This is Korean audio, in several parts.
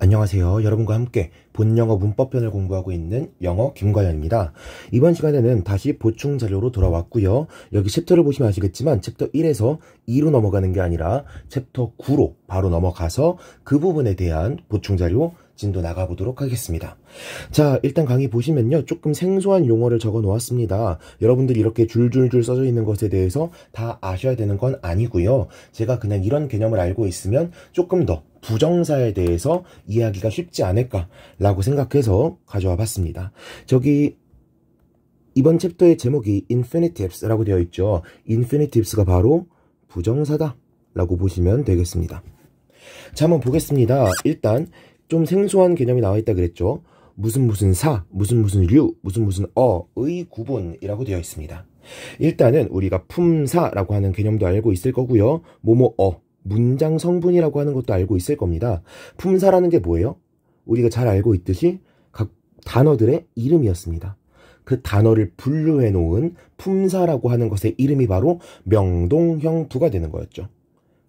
안녕하세요. 여러분과 함께 본영어 문법편을 공부하고 있는 영어 김과연입니다. 이번 시간에는 다시 보충 자료로 돌아왔고요. 여기 챕터를 보시면 아시겠지만 챕터 1에서 2로 넘어가는 게 아니라 챕터 9로 바로 넘어가서 그 부분에 대한 보충 자료 진도 나가보도록 하겠습니다. 자, 일단 강의 보시면요. 조금 생소한 용어를 적어 놓았습니다. 여러분들 이렇게 줄줄줄 써져 있는 것에 대해서 다 아셔야 되는 건 아니고요. 제가 그냥 이런 개념을 알고 있으면 조금 더 부정사에 대해서 이야기가 쉽지 않을까라고 생각해서 가져와 봤습니다. 저기 이번 챕터의 제목이 infinitives 라고 되어 있죠. infinitives 가 바로 부정사다 라고 보시면 되겠습니다. 자, 한번 보겠습니다. 일단 좀 생소한 개념이 나와 있다 그랬죠. 무슨 무슨 사, 무슨 무슨 류, 무슨 무슨 어의 구분이라고 되어 있습니다. 일단은 우리가 품사라고 하는 개념도 알고 있을 거고요. 뭐뭐 어, 문장 성분이라고 하는 것도 알고 있을 겁니다. 품사라는 게 뭐예요? 우리가 잘 알고 있듯이 각 단어들의 이름이었습니다. 그 단어를 분류해 놓은 품사라고 하는 것의 이름이 바로 명동형 부가 되는 거였죠.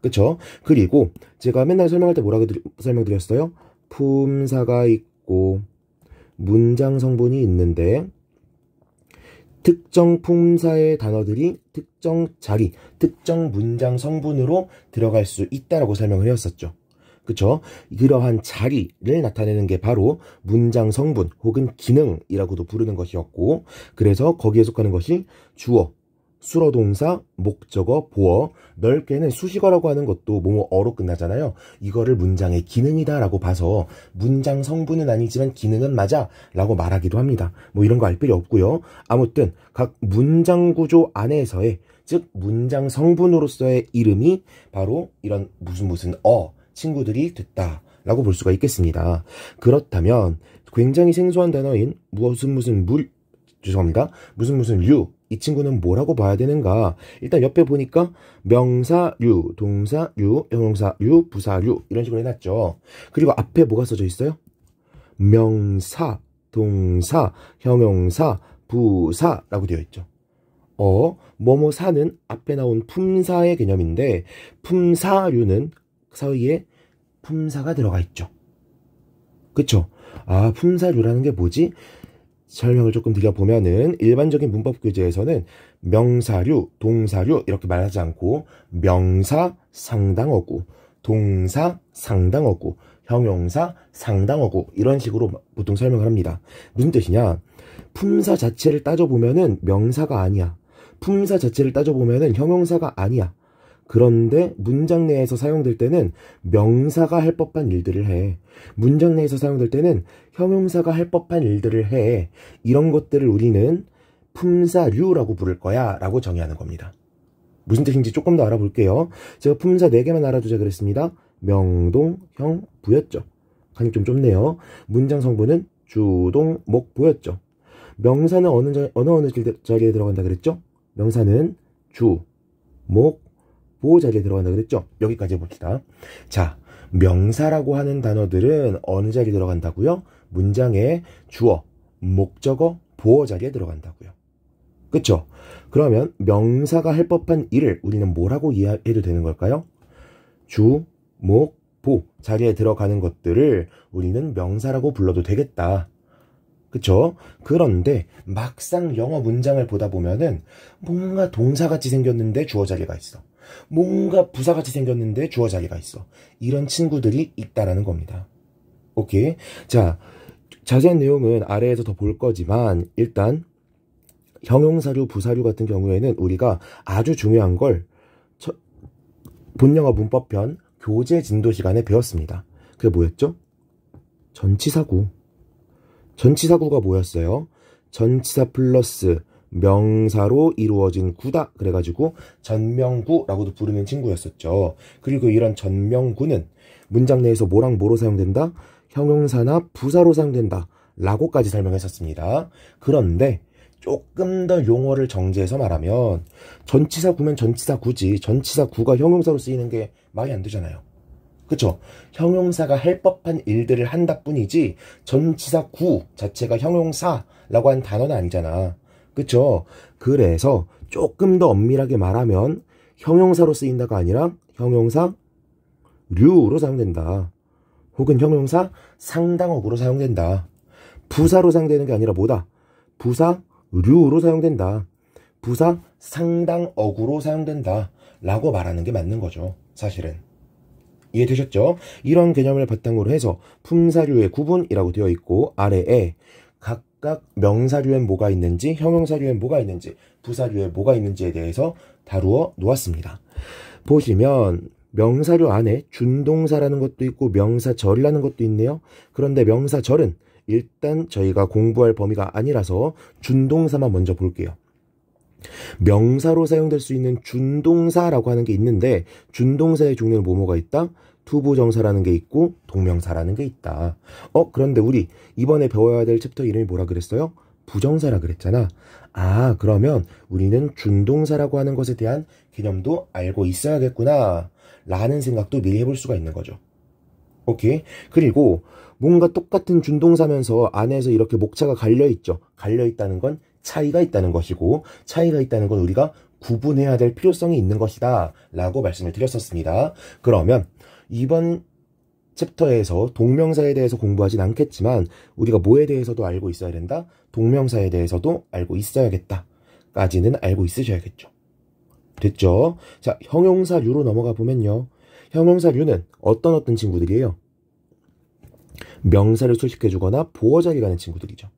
그쵸? 그리고 제가 맨날 설명할 때 뭐라고 설명드렸어요? 품사가 있고 문장 성분이 있는데 특정 품사의 단어들이 특정 자리, 특정 문장 성분으로 들어갈 수 있다라고 설명을 해왔었죠. 그렇죠 이러한 자리를 나타내는 게 바로 문장 성분 혹은 기능이라고도 부르는 것이었고, 그래서 거기에 속하는 것이 주어, 수로 동사, 목적어, 보어, 넓게는 수식어라고 하는 것도 뭐뭐 어로 끝나잖아요. 이거를 문장의 기능이다라고 봐서 문장 성분은 아니지만 기능은 맞아라고 말하기도 합니다. 뭐 이런 거 알 필요 없고요. 아무튼 각 문장 구조 안에서의 즉 문장 성분으로서의 이름이 바로 이런 무슨 무슨 어 친구들이 됐다 라고 볼 수가 있겠습니다. 그렇다면 굉장히 생소한 단어인 무슨 무슨 물 죄송합니다. 무슨 무슨 류이 친구는 뭐라고 봐야 되는가? 일단 옆에 보니까 명사 류, 동사 류, 형용사 류, 부사 류 이런 식으로 해놨죠. 그리고 앞에 뭐가 써져 있어요? 명사, 동사, 형용사, 부사라고 되어 있죠. 어, 뭐뭐 사는 앞에 나온 품사의 개념인데 품사류는 사이에 품사가 들어가 있죠. 그쵸? 아, 품사류라는 게 뭐지? 설명을 조금 드려보면은 일반적인 문법 교재에서는 명사류, 동사류 이렇게 말하지 않고 명사 상당어구, 동사 상당어구, 형용사 상당어구 이런 식으로 보통 설명을 합니다. 무슨 뜻이냐? 품사 자체를 따져보면은 명사가 아니야. 품사 자체를 따져보면은 형용사가 아니야. 그런데 문장 내에서 사용될 때는 명사가 할 법한 일들을 해. 문장 내에서 사용될 때는 형용사가 할 법한 일들을 해. 이런 것들을 우리는 품사류라고 부를 거야 라고 정의하는 겁니다. 무슨 뜻인지 조금 더 알아볼게요. 제가 품사 4개만 알아두자 그랬습니다. 명동, 형, 부였죠. 간이 좀 좁네요. 문장 성분은 주동, 목, 부였죠. 명사는 어느, 어느, 어느 자리에 들어간다 그랬죠? 명사는 주, 목, 보호자리에 들어간다 그랬죠? 여기까지 해봅시다. 자, 명사라고 하는 단어들은 어느 자리에 들어간다고요? 문장에 주어, 목적어, 보호 자리에 들어간다고요. 그쵸? 그러면 명사가 할 법한 일을 우리는 뭐라고 이해해도 되는 걸까요? 주, 목, 보 자리에 들어가는 것들을 우리는 명사라고 불러도 되겠다. 그쵸? 그런데 막상 영어 문장을 보다 보면은 뭔가 동사같이 생겼는데 주어 자리가 있어. 뭔가 부사같이 생겼는데 주어 자리가 있어. 이런 친구들이 있다라는 겁니다. 오케이? 자, 자세한 내용은 아래에서 더 볼 거지만 일단 형용사류, 부사류 같은 경우에는 우리가 아주 중요한 걸 본영어 문법편 교재 진도 시간에 배웠습니다. 그게 뭐였죠? 전치사구. 전치사 구가 뭐였어요? 전치사 플러스 명사로 이루어진 구다 그래가지고 전명구라고도 부르는 친구였었죠. 그리고 이런 전명구는 문장 내에서 뭐랑 뭐로 사용된다? 형용사나 부사로 사용된다 라고까지 설명했었습니다. 그런데 조금 더 용어를 정제해서 말하면 전치사 구면 전치사 구지 전치사 구가 형용사로 쓰이는 게 말이 안 되잖아요. 그쵸? 형용사가 할 법한 일들을 한다 뿐이지 전치사 구 자체가 형용사라고 한 단어는 아니잖아. 그쵸? 그래서 조금 더 엄밀하게 말하면 형용사로 쓰인다가 아니라 형용사 류로 사용된다. 혹은 형용사 상당어구로 사용된다. 부사로 사용되는 게 아니라 뭐다? 부사 류로 사용된다. 부사 상당어구로 사용된다. 라고 말하는 게 맞는 거죠. 사실은. 이해되셨죠? 이런 개념을 바탕으로 해서 품사류의 구분이라고 되어 있고 아래에 각각 명사류엔 뭐가 있는지 형용사류엔 뭐가 있는지 부사류에 뭐가 있는지에 대해서 다루어 놓았습니다. 보시면 명사류 안에 준동사라는 것도 있고 명사절이라는 것도 있네요. 그런데 명사절은 일단 저희가 공부할 범위가 아니라서 준동사만 먼저 볼게요. 명사로 사용될 수 있는 준동사라고 하는 게 있는데 준동사의 종류는 뭐뭐가 있다? 투부정사라는 게 있고 동명사라는 게 있다. 어 그런데 우리 이번에 배워야 될 챕터 이름이 뭐라 그랬어요? 부정사라 그랬잖아. 아 그러면 우리는 준동사라고 하는 것에 대한 개념도 알고 있어야겠구나 라는 생각도 미리 해볼 수가 있는 거죠. 오케이. 그리고 뭔가 똑같은 준동사면서 안에서 이렇게 목차가 갈려 있죠. 갈려 있다는 건 차이가 있다는 것이고 차이가 있다는 건 우리가 구분해야 될 필요성이 있는 것이다 라고 말씀을 드렸었습니다. 그러면 이번 챕터에서 동명사에 대해서 공부하진 않겠지만 우리가 뭐에 대해서도 알고 있어야 된다? 동명사에 대해서도 알고 있어야겠다 까지는 알고 있으셔야겠죠. 됐죠? 자, 형용사류로 넘어가 보면요. 형용사류는 어떤 어떤 친구들이에요? 명사를 수식해주거나 보호자리 가는 친구들이죠.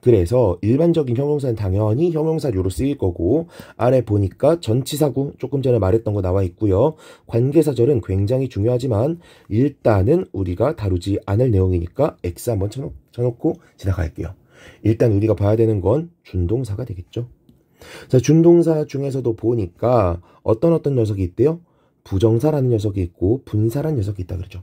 그래서 일반적인 형용사는 당연히 형용사류로 쓰일 거고 아래 보니까 전치사구 조금 전에 말했던 거 나와 있고요. 관계사절은 굉장히 중요하지만 일단은 우리가 다루지 않을 내용이니까 X 한번 쳐놓, 쳐놓고 지나갈게요. 일단 우리가 봐야 되는 건 준동사가 되겠죠. 자, 준동사 중에서도 보니까 어떤 어떤 녀석이 있대요? 부정사라는 녀석이 있고 분사라는 녀석이 있다 그러죠.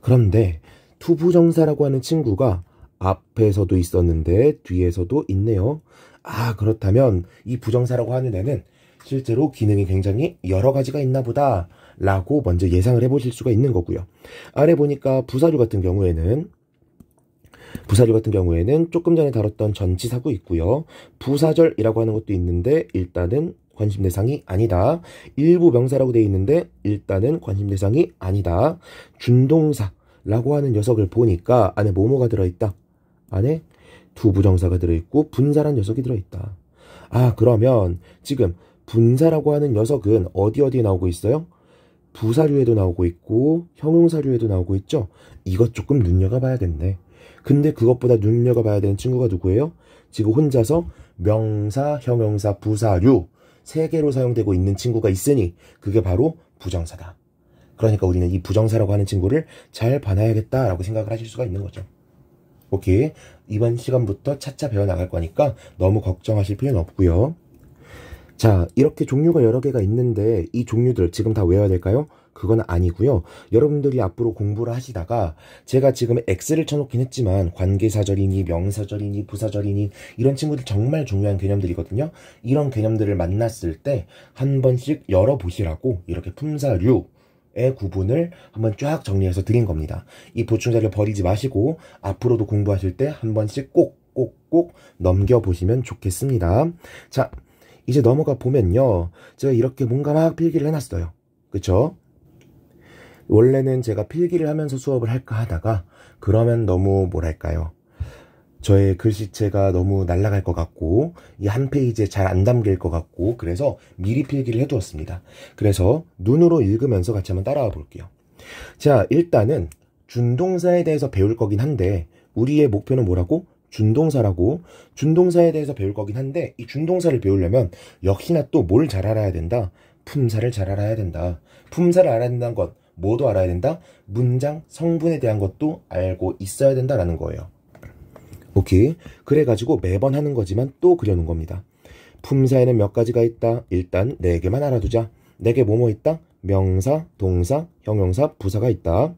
그런데 투부정사라고 하는 친구가 앞에서도 있었는데 뒤에서도 있네요. 아, 그렇다면 이 부정사라고 하는 애는 실제로 기능이 굉장히 여러 가지가 있나 보다 라고 먼저 예상을 해보실 수가 있는 거고요. 아래 보니까 부사류 같은 경우에는 부사류 같은 경우에는 조금 전에 다뤘던 전치사고 있고요. 부사절이라고 하는 것도 있는데 일단은 관심 대상이 아니다. 일부 명사라고 되어 있는데 일단은 관심 대상이 아니다. 준동사라고 하는 녀석을 보니까 안에 뭐뭐가 들어있다. 안에 두 부정사가 들어있고 분사란 녀석이 들어있다. 아, 그러면 지금 분사라고 하는 녀석은 어디 어디에 나오고 있어요? 부사류에도 나오고 있고 형용사류에도 나오고 있죠. 이것 조금 눈여겨봐야겠네. 근데 그것보다 눈여겨봐야 되는 친구가 누구예요? 지금 혼자서 명사, 형용사, 부사류 세 개로 사용되고 있는 친구가 있으니 그게 바로 부정사다. 그러니까 우리는 이 부정사라고 하는 친구를 잘 봐놔야겠다라고 생각을 하실 수가 있는 거죠. 오케이. 이번 시간부터 차차 배워 나갈 거니까 너무 걱정하실 필요는 없고요. 자, 이렇게 종류가 여러 개가 있는데 이 종류들 지금 다 외워야 될까요? 그건 아니고요. 여러분들이 앞으로 공부를 하시다가 제가 지금 X를 쳐놓긴 했지만 관계사절이니 명사절이니 부사절이니 이런 친구들 정말 중요한 개념들이거든요. 이런 개념들을 만났을 때 한 번씩 열어보시라고 이렇게 품사류 의 구분을 한번 쫙 정리해서 드린 겁니다. 이 보충자를 버리지 마시고 앞으로도 공부하실 때 한 번씩 꼭꼭꼭 넘겨보시면 좋겠습니다. 자, 이제 넘어가 보면요. 제가 이렇게 뭔가 막 필기를 해놨어요. 그쵸? 원래는 제가 필기를 하면서 수업을 할까 하다가 그러면 너무 뭐랄까요. 저의 글씨체가 너무 날아갈 것 같고 이 한 페이지에 잘 안 담길 것 같고 그래서 미리 필기를 해두었습니다. 그래서 눈으로 읽으면서 같이 한번 따라와 볼게요. 자 일단은 준동사에 대해서 배울 거긴 한데 우리의 목표는 뭐라고? 준동사라고 준동사에 대해서 배울 거긴 한데 이 준동사를 배우려면 역시나 또 뭘 잘 알아야 된다? 품사를 잘 알아야 된다. 품사를 알아야 된다는 것 뭐도 알아야 된다? 문장 성분에 대한 것도 알고 있어야 된다라는 거예요. 오케이. 그래가지고 매번 하는 거지만 또 그려놓은 겁니다. 품사에는 몇 가지가 있다. 일단 네 개만 알아두자. 네 개 뭐뭐 있다? 명사, 동사, 형용사, 부사가 있다.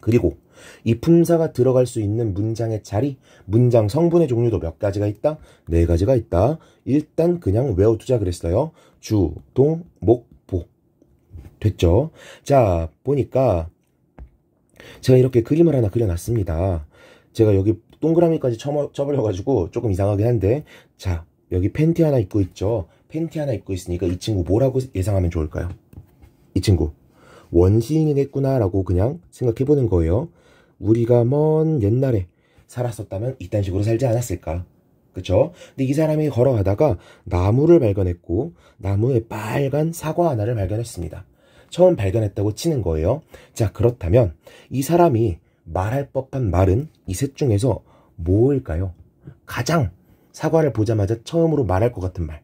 그리고 이 품사가 들어갈 수 있는 문장의 자리, 문장 성분의 종류도 몇 가지가 있다? 네 가지가 있다. 일단 그냥 외워두자 그랬어요. 주, 동, 목, 보. 됐죠? 자, 보니까 제가 이렇게 그림을 하나 그려놨습니다. 제가 여기 동그라미까지 쳐버, 쳐버려가지고 조금 이상하긴 한데 자 여기 팬티 하나 입고 있죠 팬티 하나 입고 있으니까 이 친구 뭐라고 예상하면 좋을까요? 이 친구 원시인이겠구나 라고 그냥 생각해보는 거예요 우리가 먼 옛날에 살았었다면 이딴 식으로 살지 않았을까 그쵸? 근데 이 사람이 걸어가다가 나무를 발견했고 나무에 빨간 사과 하나를 발견했습니다 처음 발견했다고 치는 거예요 자 그렇다면 이 사람이 말할 법한 말은 이 셋 중에서 뭐일까요? 가장 사과를 보자마자 처음으로 말할 것 같은 말.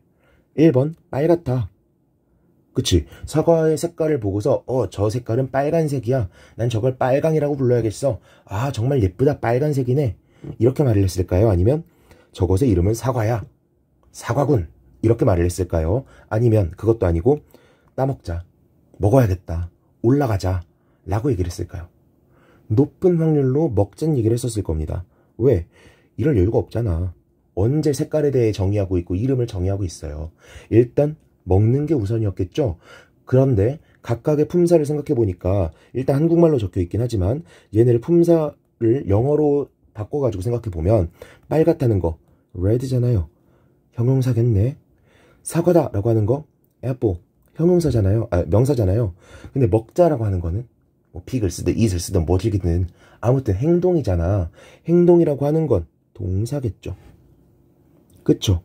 1번 빨갛다. 그치 사과의 색깔을 보고서 어 저 색깔은 빨간색이야. 난 저걸 빨강이라고 불러야겠어. 아 정말 예쁘다 빨간색이네. 이렇게 말을 했을까요? 아니면 저것의 이름은 사과야. 사과군. 이렇게 말을 했을까요? 아니면 그것도 아니고 따먹자. 먹어야겠다. 올라가자. 라고 얘기를 했을까요? 높은 확률로 먹자는 얘기를 했었을 겁니다. 왜? 이럴 여유가 없잖아. 언제 색깔에 대해 정의하고 있고 이름을 정의하고 있어요. 일단 먹는 게 우선이었겠죠. 그런데 각각의 품사를 생각해 보니까 일단 한국말로 적혀 있긴 하지만 얘네를 품사를 영어로 바꿔 가지고 생각해 보면 빨갛다는 거레드잖아요 형용사겠네. 사과다라고 하는 거 a p 형용사잖아요. 아, 명사잖아요. 근데 먹자라고 하는 거는 뭐 픽을 쓰든 이을 쓰든 뭐지기든 아무튼 행동이잖아. 행동이라고 하는 건 동사겠죠. 그쵸?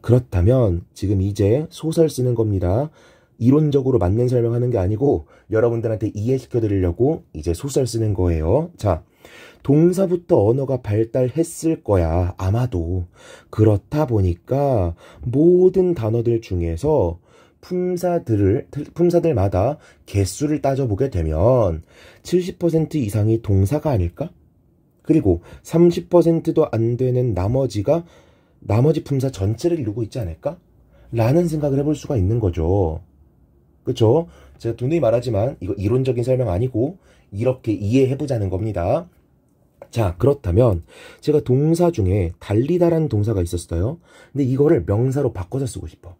그렇다면 지금 이제 소설 쓰는 겁니다. 이론적으로 맞는 설명하는 게 아니고 여러분들한테 이해시켜 드리려고 이제 소설 쓰는 거예요. 자, 동사부터 언어가 발달했을 거야. 아마도. 그렇다 보니까 모든 단어들 중에서 품사들을, 품사들마다 개수를 따져보게 되면 70% 이상이 동사가 아닐까? 그리고 30%도 안 되는 나머지가 나머지 품사 전체를 이루고 있지 않을까? 라는 생각을 해볼 수가 있는 거죠. 그쵸? 제가 두뇌 말하지만 이거 이론적인 설명 아니고 이렇게 이해해보자는 겁니다. 자, 그렇다면 제가 동사 중에 달리다라는 동사가 있었어요. 근데 이거를 명사로 바꿔서 쓰고 싶어.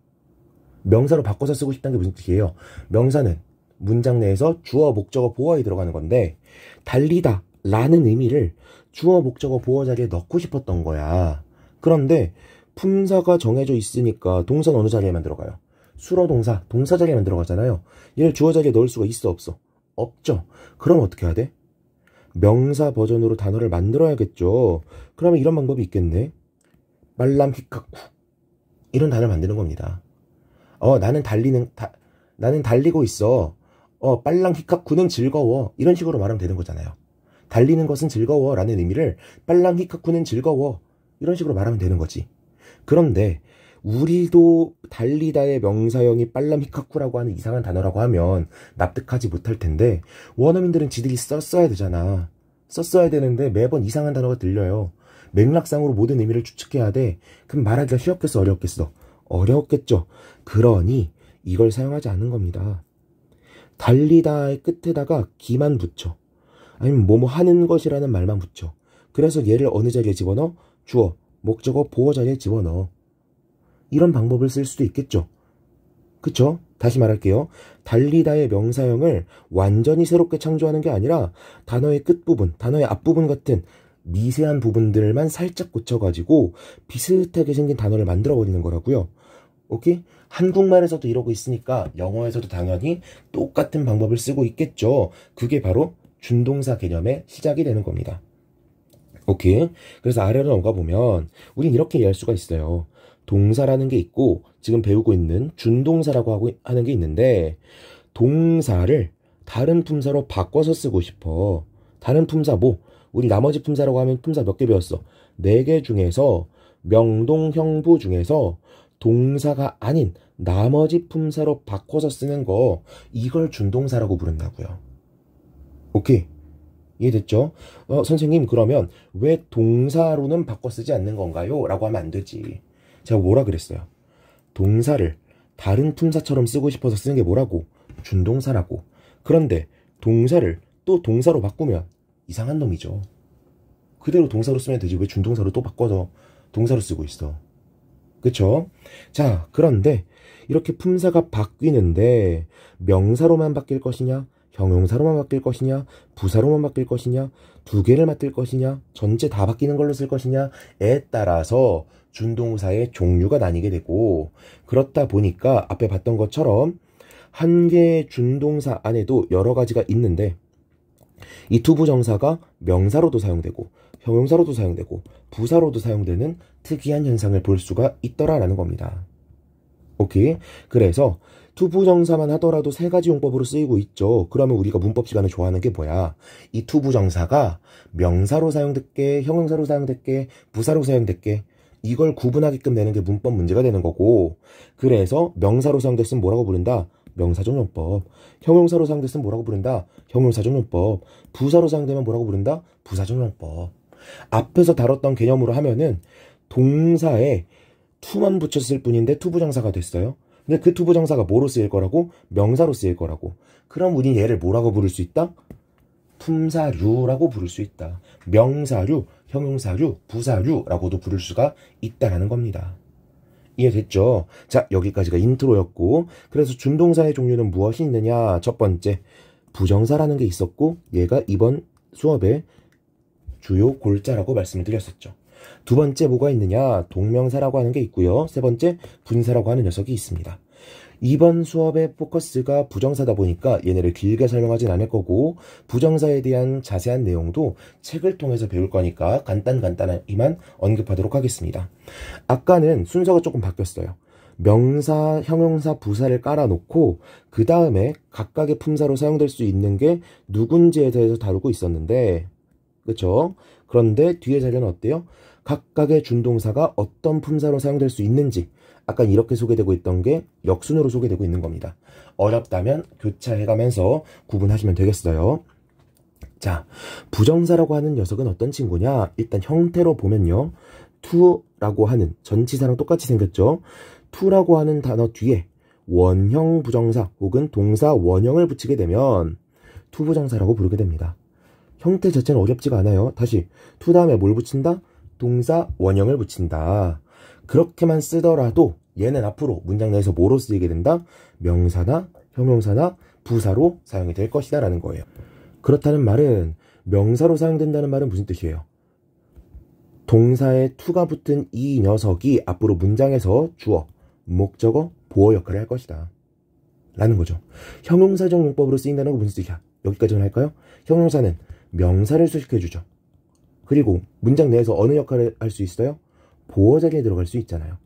명사로 바꿔서 쓰고 싶다는 게 무슨 뜻이에요? 명사는 문장 내에서 주어, 목적어, 보어에 들어가는 건데 달리다 라는 의미를 주어, 목적어, 보어 자리에 넣고 싶었던 거야. 그런데 품사가 정해져 있으니까 동사는 어느 자리에만 들어가요? 수로 동사, 동사 자리에만 들어가잖아요. 얘를 주어 자리에 넣을 수가 있어 없어? 없죠. 그럼 어떻게 해야 돼? 명사 버전으로 단어를 만들어야겠죠. 그러면 이런 방법이 있겠네. 말람 히카쿠 이런 단어를 만드는 겁니다. 어, 나는 달리는, 다, 나는 달리고 있어. 어, 빨랑 히카쿠는 즐거워. 이런 식으로 말하면 되는 거잖아요. 달리는 것은 즐거워. 라는 의미를 빨랑 히카쿠는 즐거워. 이런 식으로 말하면 되는 거지. 그런데, 우리도 달리다의 명사형이 빨람 히카쿠라고 하는 이상한 단어라고 하면 납득하지 못할 텐데, 원어민들은 지들이 썼어야 되잖아. 썼어야 되는데 매번 이상한 단어가 들려요. 맥락상으로 모든 의미를 추측해야 돼. 그럼 말하기가 쉬웠겠어, 어려웠겠어? 어려웠겠죠. 그러니 이걸 사용하지 않는 겁니다. 달리다의 끝에다가 기만 붙여. 아니면 뭐뭐 하는 것이라는 말만 붙여. 그래서 얘를 어느 자리에 집어넣어? 주어, 목적어, 보어 자리에 집어넣어. 이런 방법을 쓸 수도 있겠죠. 그쵸? 다시 말할게요. 달리다의 명사형을 완전히 새롭게 창조하는 게 아니라 단어의 끝부분, 단어의 앞부분 같은 미세한 부분들만 살짝 고쳐가지고 비슷하게 생긴 단어를 만들어버리는 거라고요. 오케이? 한국말에서도 이러고 있으니까 영어에서도 당연히 똑같은 방법을 쓰고 있겠죠. 그게 바로 준동사 개념의 시작이 되는 겁니다. 오케이? 그래서 아래로 넘가 어 보면 우린 이렇게 이해할 수가 있어요. 동사라는 게 있고 지금 배우고 있는 준동사라고 하고 하는 게 있는데 동사를 다른 품사로 바꿔서 쓰고 싶어. 다른 품사 뭐? 우리 나머지 품사라고 하면 품사 몇 개 배웠어? 네 개 중에서 명동형부 중에서 동사가 아닌 나머지 품사로 바꿔서 쓰는 거 이걸 준동사라고 부른다고요. 오케이. 이해됐죠? 어, 선생님 그러면 왜 동사로는 바꿔 쓰지 않는 건가요? 라고 하면 안 되지. 제가 뭐라 그랬어요? 동사를 다른 품사처럼 쓰고 싶어서 쓰는 게 뭐라고? 준동사라고. 그런데 동사를 또 동사로 바꾸면 이상한 놈이죠. 그대로 동사로 쓰면 되지 왜 준동사로 또 바꿔서 동사로 쓰고 있어? 그쵸? 자, 그런데 이렇게 품사가 바뀌는데 명사로만 바뀔 것이냐, 형용사로만 바뀔 것이냐, 부사로만 바뀔 것이냐, 두 개를 맡을 것이냐, 전체 다 바뀌는 걸로 쓸 것이냐에 따라서 준동사의 종류가 나뉘게 되고 그렇다 보니까 앞에 봤던 것처럼 한 개의 준동사 안에도 여러 가지가 있는데 이 투부정사가 명사로도 사용되고 형용사로도 사용되고 부사로도 사용되는 특이한 현상을 볼 수가 있더라라는 겁니다. 오케이. 그래서 투부정사만 하더라도 세 가지 용법으로 쓰이고 있죠. 그러면 우리가 문법 시간에 좋아하는 게 뭐야? 이 투부정사가 명사로 사용됐게, 형용사로 사용됐게, 부사로 사용됐게 이걸 구분하게끔 내는 게 문법 문제가 되는 거고 그래서 명사로 사용됐으면 뭐라고 부른다? 명사전용법 형용사로 사용됐으면 뭐라고 부른다? 형용사전용법 부사로 사용되면 뭐라고 부른다? 부사전용법 앞에서 다뤘던 개념으로 하면은 동사에 투만 붙였을 뿐인데 투부정사가 됐어요. 근데 그 투부정사가 뭐로 쓰일 거라고? 명사로 쓰일 거라고. 그럼 우린 얘를 뭐라고 부를 수 있다? 품사류라고 부를 수 있다. 명사류, 형용사류, 부사류라고도 부를 수가 있다라는 겁니다. 이해됐죠? 자, 여기까지가 인트로였고, 그래서 준동사의 종류는 무엇이 있느냐? 첫 번째, 부정사라는 게 있었고, 얘가 이번 수업에 주요 골자라고 말씀을 드렸었죠. 두 번째 뭐가 있느냐? 동명사라고 하는 게 있고요. 세 번째 분사라고 하는 녀석이 있습니다. 이번 수업의 포커스가 부정사다 보니까 얘네를 길게 설명하진 않을 거고 부정사에 대한 자세한 내용도 책을 통해서 배울 거니까 간단간단히만 언급하도록 하겠습니다. 아까는 순서가 조금 바뀌었어요. 명사, 형용사, 부사를 깔아놓고 그 다음에 각각의 품사로 사용될 수 있는 게 누군지에 대해서 다루고 있었는데 그렇죠? 그런데 뒤에 자료는 어때요? 각각의 준동사가 어떤 품사로 사용될 수 있는지 아까 이렇게 소개되고 있던 게 역순으로 소개되고 있는 겁니다. 어렵다면 교차해가면서 구분하시면 되겠어요. 자, 부정사라고 하는 녀석은 어떤 친구냐? 일단 형태로 보면요. to라고 하는 전치사랑 똑같이 생겼죠. to라고 하는 단어 뒤에 원형 부정사 혹은 동사 원형을 붙이게 되면 to 부정사라고 부르게 됩니다. 형태 자체는 어렵지가 않아요. 다시 투 다음에 뭘 붙인다? 동사 원형을 붙인다. 그렇게만 쓰더라도 얘는 앞으로 문장 내에서 뭐로 쓰이게 된다? 명사나 형용사나 부사로 사용이 될 것이다 라는 거예요. 그렇다는 말은 명사로 사용된다는 말은 무슨 뜻이에요? 동사에 투가 붙은 이 녀석이 앞으로 문장에서 주어, 목적어, 보어 역할을 할 것이다. 라는 거죠. 형용사적 용법으로 쓰인다는 건 무슨 뜻이야? 여기까지만 할까요? 형용사는 명사를 수식해주죠. 그리고 문장 내에서 어느 역할을 할 수 있어요? 보호 자리에 들어갈 수 있잖아요.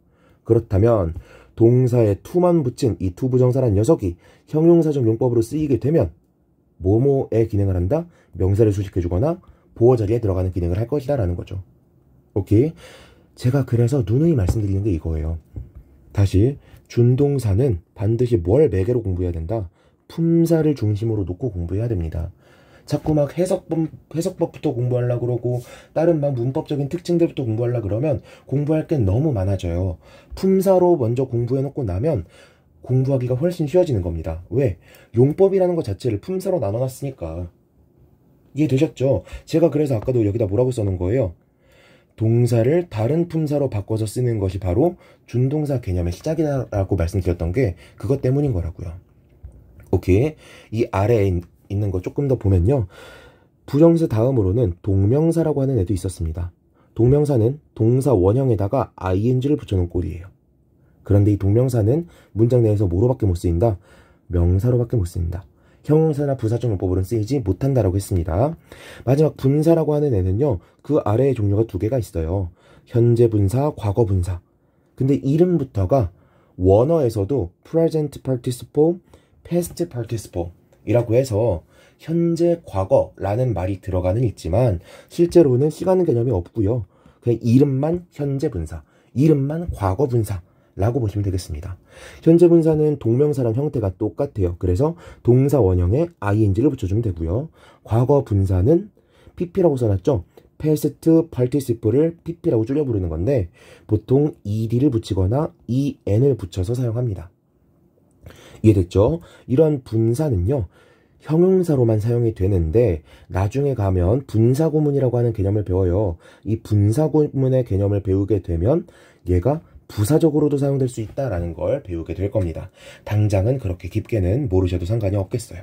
그렇다면 동사에 투만 붙인 이 투부정사란 녀석이 형용사적 용법으로 쓰이게 되면 뭐뭐의 기능을 한다? 명사를 수식해주거나 보호 자리에 들어가는 기능을 할 것이다 라는 거죠. 오케이? 제가 그래서 누누이 말씀드리는 게 이거예요. 다시 준동사는 반드시 뭘 매개로 공부해야 된다? 품사를 중심으로 놓고 공부해야 됩니다. 자꾸 막 해석법, 해석법부터 공부하려 고 그러고 다른 막 문법적인 특징들부터 공부하려 고 그러면 공부할 게 너무 많아져요. 품사로 먼저 공부해 놓고 나면 공부하기가 훨씬 쉬워지는 겁니다. 왜? 용법이라는 것 자체를 품사로 나눠 놨으니까. 이해되셨죠? 제가 그래서 아까도 여기다 뭐라고 써놓은 거예요? 동사를 다른 품사로 바꿔서 쓰는 것이 바로 준동사 개념의 시작이라고 말씀드렸던 게 그것 때문인 거라고요. 오케이. 이 아래에 있는 거 조금 더 보면요. 부정사 다음으로는 동명사라고 하는 애도 있었습니다. 동명사는 동사 원형에다가 ing를 붙여놓은 꼴이에요. 그런데 이 동명사는 문장 내에서 뭐로밖에 못 쓰인다? 명사로밖에 못 쓰인다. 형용사나 부사적 용법으로는 쓰이지 못한다라고 했습니다. 마지막 분사라고 하는 애는요. 그 아래의 종류가 두 개가 있어요. 현재 분사, 과거 분사. 근데 이름부터가 원어에서도 present participle, past participle 이라고 해서 현재 과거라는 말이 들어가는 있지만 실제로는 시간 개념이 없고요. 그냥 이름만 현재 분사, 이름만 과거 분사 라고 보시면 되겠습니다. 현재 분사는 동명사랑 형태가 똑같아요. 그래서 동사 원형에 ing를 붙여주면 되고요. 과거 분사는 pp라고 써놨죠? past participle pp라고 줄여 부르는 건데 보통 ed를 붙이거나 en을 붙여서 사용합니다. 이해됐죠? 이런 분사는요. 형용사로만 사용이 되는데 나중에 가면 분사구문이라고 하는 개념을 배워요. 이 분사구문의 개념을 배우게 되면 얘가 부사적으로도 사용될 수 있다라는 걸 배우게 될 겁니다. 당장은 그렇게 깊게는 모르셔도 상관이 없겠어요.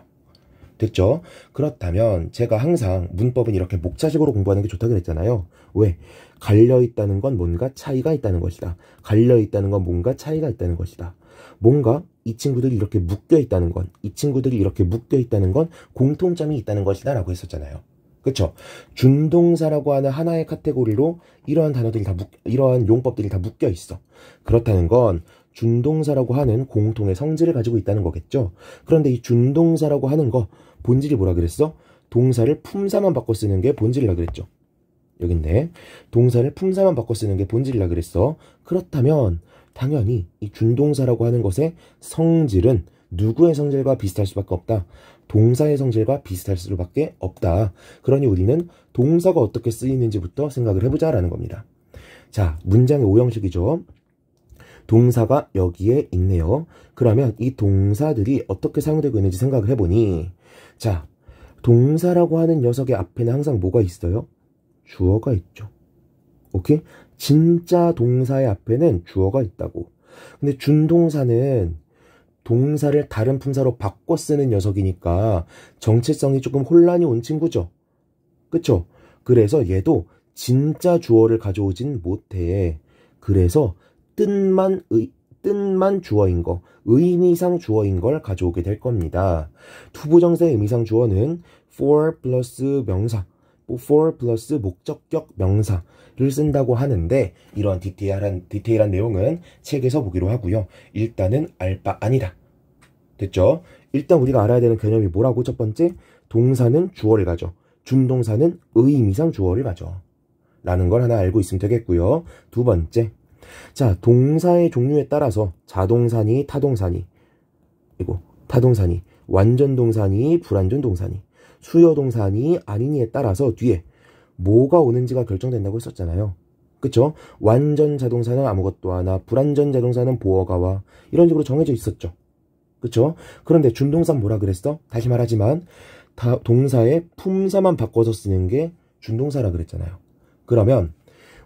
됐죠? 그렇다면 제가 항상 문법은 이렇게 목차식으로 공부하는 게 좋다고 그랬잖아요. 왜? 갈려 있다는 건 뭔가 차이가 있다는 것이다. 갈려 있다는 건 뭔가 차이가 있다는 것이다. 뭔가 이 친구들이 이렇게 묶여 있다는 건, 이 친구들이 이렇게 묶여 있다는 건 공통점이 있다는 것이다라고 했었잖아요. 그렇죠? 준동사라고 하는 하나의 카테고리로 이러한 단어들이 다 묶, 이러한 용법들이 다 묶여 있어. 그렇다는 건 준동사라고 하는 공통의 성질을 가지고 있다는 거겠죠. 그런데 이 준동사라고 하는 거 본질이 뭐라 그랬어? 동사를 품사만 바꿔 쓰는 게 본질이라 그랬죠. 여긴데 동사를 품사만 바꿔 쓰는 게 본질이라 그랬어. 그렇다면 당연히 이 준동사라고 하는 것의 성질은 누구의 성질과 비슷할 수밖에 없다. 동사의 성질과 비슷할 수밖에 없다. 그러니 우리는 동사가 어떻게 쓰이는지부터 생각을 해보자라는 겁니다. 자, 문장의 오형식이죠. 동사가 여기에 있네요. 그러면 이 동사들이 어떻게 사용되고 있는지 생각을 해보니 자, 동사라고 하는 녀석의 앞에는 항상 뭐가 있어요? 주어가 있죠. 오케이? 진짜 동사의 앞에는 주어가 있다고. 근데 준동사는 동사를 다른 품사로 바꿔 쓰는 녀석이니까 정체성이 조금 혼란이 온 친구죠. 그쵸? 그래서 얘도 진짜 주어를 가져오진 못해. 그래서 뜻만 의, 뜻만 주어인 거, 의미상 주어인 걸 가져오게 될 겁니다. 투부정사의 의미상 주어는 for 플러스 명사, for 플러스 목적격 명사를 쓴다고 하는데 이런 디테일한 디테일한 내용은 책에서 보기로 하고요. 일단은 알바 아니다. 됐죠? 일단 우리가 알아야 되는 개념이 뭐라고 첫 번째 동사는 주어를 가죠. 준동사는 의미상 주어를 가죠. 라는 걸 하나 알고 있으면 되겠고요. 두 번째. 자, 동사의 종류에 따라서 자동사니 타동사니 그리고 타동사니 완전 동사니 불완전 동사니 수요 동산이 아니니에 따라서 뒤에 뭐가 오는지가 결정된다고 했었잖아요. 그쵸? 완전 자동차는 아무것도 하나, 불완전 자동차는 보어가와 이런 식으로 정해져 있었죠. 그쵸? 그런데 준동산 뭐라 그랬어? 다시 말하지만 다, 동사의 품사만 바꿔서 쓰는 게 준동사라 그랬잖아요. 그러면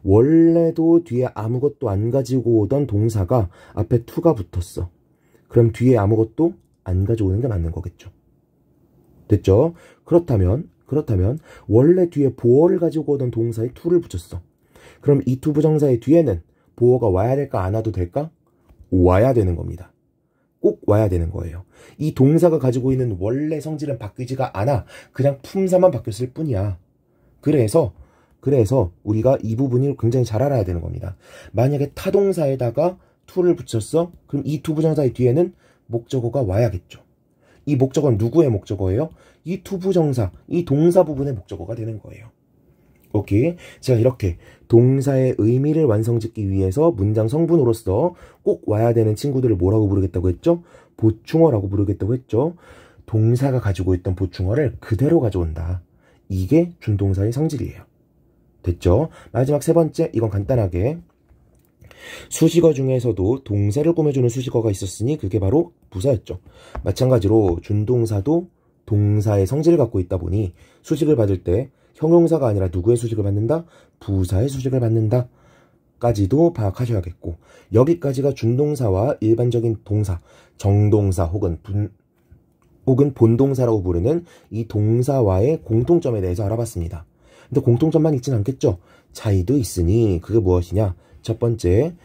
원래도 뒤에 아무것도 안 가지고 오던 동사가 앞에 투가 붙었어. 그럼 뒤에 아무것도 안 가져오는 게 맞는 거겠죠. 됐죠? 그렇다면 그렇다면 원래 뒤에 보어를 가지고 오던 동사에 to를 붙였어. 그럼 이 to 부정사의 뒤에는 보어가 와야 될까 안 와도 될까? 와야 되는 겁니다. 꼭 와야 되는 거예요. 이 동사가 가지고 있는 원래 성질은 바뀌지가 않아. 그냥 품사만 바뀌었을 뿐이야. 그래서 그래서 우리가 이 부분을 굉장히 잘 알아야 되는 겁니다. 만약에 타동사에다가 to를 붙였어? 그럼 이 to 부정사의 뒤에는 목적어가 와야겠죠. 이 목적어는 누구의 목적어예요? 이 투부정사, 이 동사 부분의 목적어가 되는 거예요. 오케이. 제가 이렇게 동사의 의미를 완성짓기 위해서 문장 성분으로서 꼭 와야 되는 친구들을 뭐라고 부르겠다고 했죠? 보충어라고 부르겠다고 했죠? 동사가 가지고 있던 보충어를 그대로 가져온다. 이게 준동사의 성질이에요. 됐죠? 마지막 세 번째, 이건 간단하게 수식어 중에서도 동사를 꾸며주는 수식어가 있었으니 그게 바로 부사였죠. 마찬가지로 준동사도 동사의 성질을 갖고 있다 보니 수식을 받을 때 형용사가 아니라 누구의 수식을 받는다? 부사의 수식을 받는다. 까지도 파악하셔야겠고 여기까지가 준동사와 일반적인 동사, 정동사 혹은 분, 혹은 본동사라고 부르는 이 동사와의 공통점에 대해서 알아봤습니다. 근데 공통점만 있진 않겠죠. 차이도 있으니 그게 무엇이냐? 첫 번째,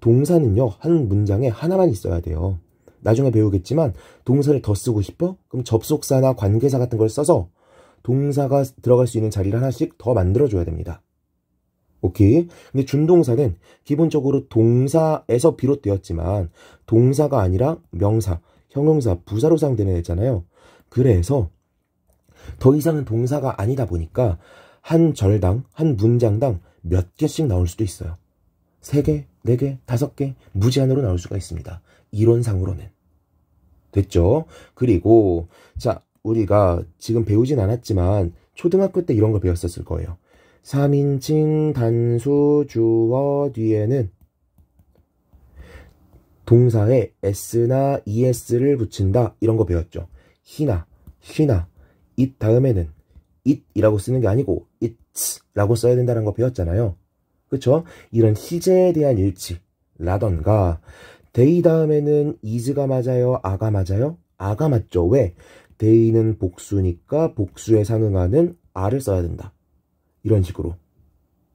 동사는요, 한 문장에 하나만 있어야 돼요. 나중에 배우겠지만, 동사를 더 쓰고 싶어? 그럼 접속사나 관계사 같은 걸 써서 동사가 들어갈 수 있는 자리를 하나씩 더 만들어줘야 됩니다. 오케이. 근데 준동사는 기본적으로 동사에서 비롯되었지만, 동사가 아니라 명사, 형용사, 부사로 사용되는 애잖아요. 그래서 더 이상은 동사가 아니다 보니까 한 절당, 한 문장당 몇 개씩 나올 수도 있어요. 3개, 4개, 5개 무제한으로 나올 수가 있습니다. 이론상으로는. 됐죠? 그리고 자 우리가 지금 배우진 않았지만 초등학교 때 이런 걸 배웠었을 거예요. 3인칭 단수 주어 뒤에는 동사에 s나 es를 붙인다 이런 거 배웠죠. 히나, 쉬나, it 다음에는 it이라고 쓰는 게 아니고 it's 라고 써야 된다는 거 배웠잖아요. 그렇죠? 이런 시제에 대한 일치라던가 데이 다음에는 이즈가 맞아요? 아가 맞아요? 아가 맞죠. 왜? 데이는 복수니까 복수에 상응하는 아를 써야 된다. 이런 식으로.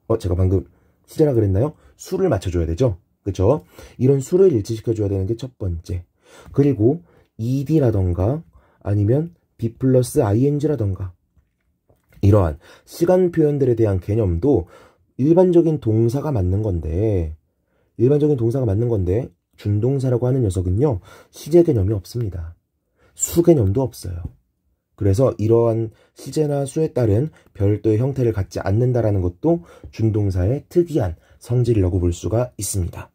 어, 제가 방금 시제라 그랬나요? 수를 맞춰줘야 되죠? 그쵸? 이런 수를 일치시켜줘야 되는 게 첫 번째. 그리고 ed라던가 아니면 b 플러스 ing라던가 이러한 시간 표현들에 대한 개념도 일반적인 동사가 맞는 건데 일반적인 동사가 맞는 건데 준동사라고 하는 녀석은요 시제 개념이 없습니다. 수 개념도 없어요. 그래서 이러한 시제나 수에 따른 별도의 형태를 갖지 않는다라는 것도 준동사의 특이한 성질이라고 볼 수가 있습니다.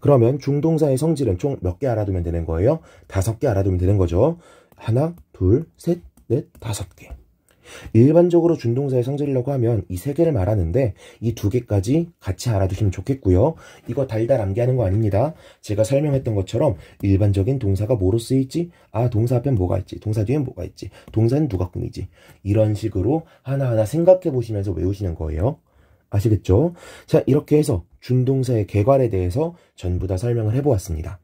그러면 중동사의 성질은 총 몇 개 알아두면 되는 거예요? 다섯 개 알아두면 되는 거죠. 하나, 둘, 셋, 넷, 다섯 개. 일반적으로 준동사의 성질이라고 하면 이 세 개를 말하는데 이 두 개까지 같이 알아두시면 좋겠고요. 이거 달달 암기하는 거 아닙니다. 제가 설명했던 것처럼 일반적인 동사가 뭐로 쓰일지 아, 동사 앞엔 뭐가 있지? 동사 뒤엔 뭐가 있지? 동사는 누가 꾸미지? 이런 식으로 하나하나 생각해 보시면서 외우시는 거예요. 아시겠죠? 자, 이렇게 해서 준동사의 개괄에 대해서 전부 다 설명을 해보았습니다.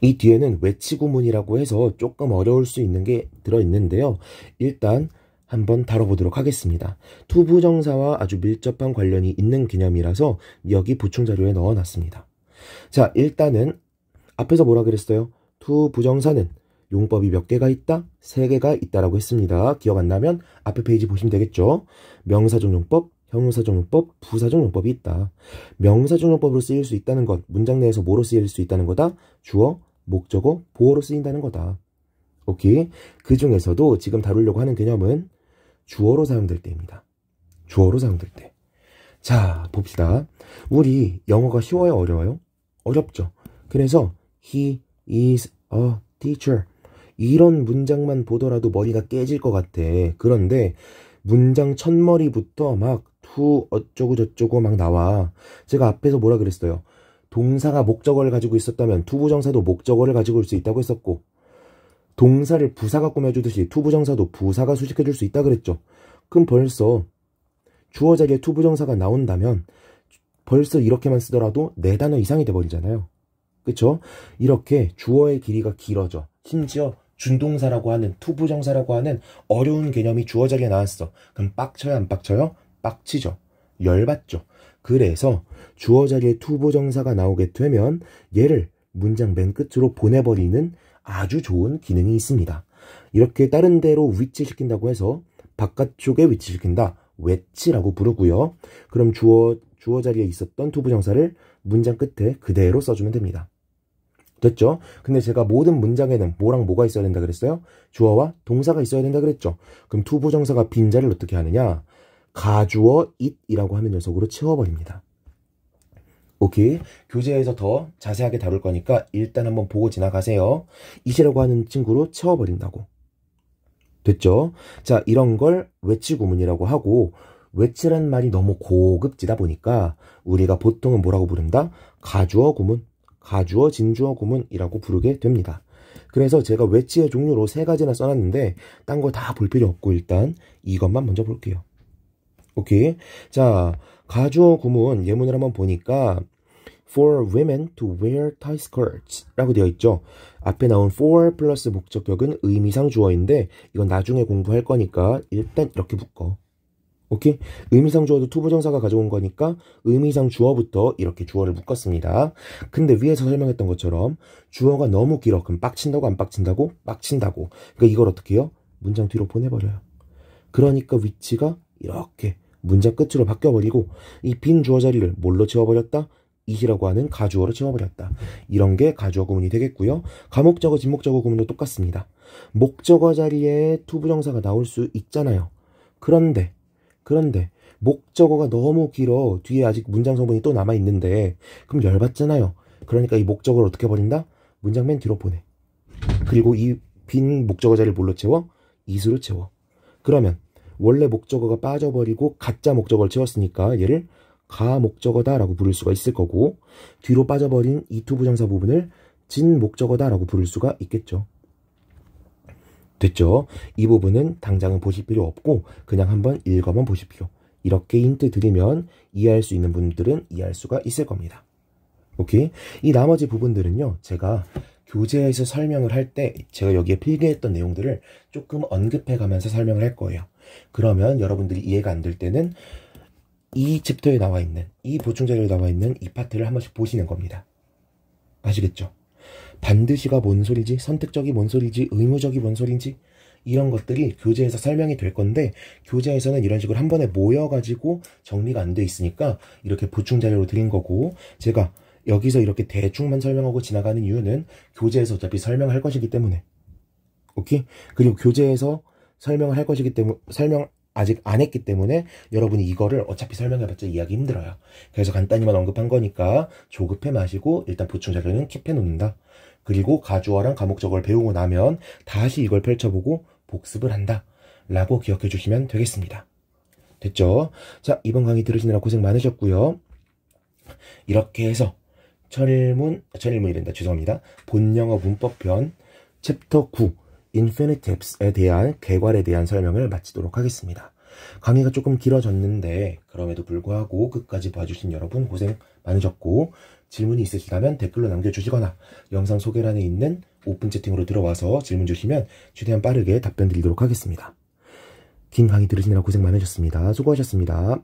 이 뒤에는 외치구문이라고 해서 조금 어려울 수 있는 게 들어있는데요. 일단 한번 다뤄보도록 하겠습니다. 투부정사와 아주 밀접한 관련이 있는 개념이라서 여기 보충자료에 넣어놨습니다. 자, 일단은 앞에서 뭐라 그랬어요? 투부정사는 용법이 몇 개가 있다? 세 개가 있다라고 했습니다. 기억 안 나면 앞에 페이지 보시면 되겠죠. 명사존용법, 형사정용법, 부사정용법이 있다. 명사정용법으로 쓰일 수 있다는 것, 문장 내에서 뭐로 쓰일 수 있다는 거다? 주어, 목적어, 보어로 쓰인다는 거다. 오케이? 그 중에서도 지금 다루려고 하는 개념은 주어로 사용될 때입니다. 주어로 사용될 때. 자, 봅시다. 우리 영어가 쉬워요, 어려워요? 어렵죠. 그래서 he is a teacher. 이런 문장만 보더라도 머리가 깨질 것 같아. 그런데 문장 첫머리부터 막후 어쩌고 저쩌고 막 나와. 제가 앞에서 뭐라 그랬어요. 동사가 목적어를 가지고 있었다면 투부정사도 목적어를 가지고 올 수 있다고 했었고 동사를 부사가 꾸며주듯이 투부정사도 부사가 수식해줄 수 있다 그랬죠. 그럼 벌써 주어 자리에 투부정사가 나온다면 벌써 이렇게만 쓰더라도 네 단어 이상이 돼버리잖아요. 그쵸? 이렇게 주어의 길이가 길어져. 심지어 준동사라고 하는 투부정사라고 하는 어려운 개념이 주어 자리에 나왔어. 그럼 빡쳐요 안 빡쳐요? 빡치죠. 열받죠. 그래서 주어 자리에 투보 정사가 나오게 되면 얘를 문장 맨 끝으로 보내버리는 아주 좋은 기능이 있습니다. 이렇게 다른 데로 위치시킨다고 해서 바깥쪽에 위치시킨다. 외치라고 부르고요. 그럼 주어 주어 자리에 있었던 투부 정사를 문장 끝에 그대로 써주면 됩니다. 됐죠? 근데 제가 모든 문장에는 뭐랑 뭐가 있어야 된다 그랬어요? 주어와 동사가 있어야 된다 그랬죠? 그럼 투부 정사가 빈자를 어떻게 하느냐? 가주어 it이라고 하는 녀석으로 채워버립니다. 오케이. 교재에서 더 자세하게 다룰 거니까 일단 한번 보고 지나가세요. 이제라고 하는 친구로 채워버린다고. 됐죠? 자, 이런 걸 외치 구문이라고 하고, 외치란 말이 너무 고급지다 보니까 우리가 보통은 뭐라고 부른다? 가주어 구문, 가주어 진주어 구문이라고 부르게 됩니다. 그래서 제가 외치의 종류로 세 가지나 써놨는데 딴 거 다 볼 필요 없고 일단 이것만 먼저 볼게요. 오케이. 자, 가주어 구문 예문을 한번 보니까 for women to wear t i g h t skirts 라고 되어 있죠. 앞에 나온 for 플러스 목적격은 의미상 주어인데 이건 나중에 공부할 거니까 일단 이렇게 묶어. 오케이? 의미상 주어도 투부정사가 가져온 거니까 의미상 주어부터 이렇게 주어를 묶었습니다. 근데 위에서 설명했던 것처럼 주어가 너무 길어. 그럼 빡친다고 안 빡친다고? 빡친다고. 그러니까 이걸 어떻게 해요? 문장 뒤로 보내버려요. 그러니까 위치가 이렇게 문장 끝으로 바뀌어버리고 이 빈 주어 자리를 뭘로 채워버렸다? 이시라고 하는 가주어로 채워버렸다. 이런 게 가주어 구문이 되겠고요. 가목적어, 진목적어 구문도 똑같습니다. 목적어 자리에 투부정사가 나올 수 있잖아요. 그런데, 그런데 목적어가 너무 길어 뒤에 아직 문장 성분이 또 남아 있는데 그럼 열받잖아요. 그러니까 이 목적어를 어떻게 버린다? 문장 맨 뒤로 보내. 그리고 이 빈 목적어 자리를 뭘로 채워? 이수로 채워. 그러면 원래 목적어가 빠져버리고 가짜 목적어를 채웠으니까 얘를 가 목적어다라고 부를 수가 있을 거고 뒤로 빠져버린 이투 부정사 부분을 진 목적어다라고 부를 수가 있겠죠. 됐죠? 이 부분은 당장은 보실 필요 없고 그냥 한번 읽어만 보십시오. 이렇게 힌트 드리면 이해할 수 있는 분들은 이해할 수가 있을 겁니다. 오케이? 이 나머지 부분들은요. 제가 교재에서 설명을 할 때 제가 여기에 필기했던 내용들을 조금 언급해 가면서 설명을 할 거예요. 그러면 여러분들이 이해가 안 될 때는 이 챕터에 나와 있는 이 보충 자료에 나와 있는 이 파트를 한 번씩 보시는 겁니다. 아시겠죠? 반드시가 뭔 소리지, 선택적이 뭔 소리지, 의무적이 뭔 소리인지 이런 것들이 교재에서 설명이 될 건데 교재에서는 이런 식으로 한 번에 모여가지고 정리가 안 돼 있으니까 이렇게 보충 자료로 드린 거고 제가 여기서 이렇게 대충만 설명하고 지나가는 이유는 교재에서 어차피 설명할 것이기 때문에 오케이? 그리고 교재에서 설명을 할 것이기 때문에 설명 아직 안 했기 때문에 여러분이 이거를 어차피 설명해봤자 이해하기 힘들어요. 그래서 간단히만 언급한 거니까 조급해 마시고 일단 보충 자료는 킵해 놓는다. 그리고 가주어랑 감목적어를 배우고 나면 다시 이걸 펼쳐보고 복습을 한다. 라고 기억해 주시면 되겠습니다. 됐죠? 자, 이번 강의 들으시느라 고생 많으셨고요. 이렇게 해서 철문, 아, 철문이란다. 죄송합니다. 본영어 문법편 챕터 9. 인피니티앱스에 대한 개괄에 대한 설명을 마치도록 하겠습니다. 강의가 조금 길어졌는데 그럼에도 불구하고 끝까지 봐주신 여러분 고생 많으셨고 질문이 있으시다면 댓글로 남겨주시거나 영상 소개란에 있는 오픈 채팅으로 들어와서 질문 주시면 최대한 빠르게 답변 드리도록 하겠습니다. 긴 강의 들으시느라 고생 많으셨습니다. 수고하셨습니다.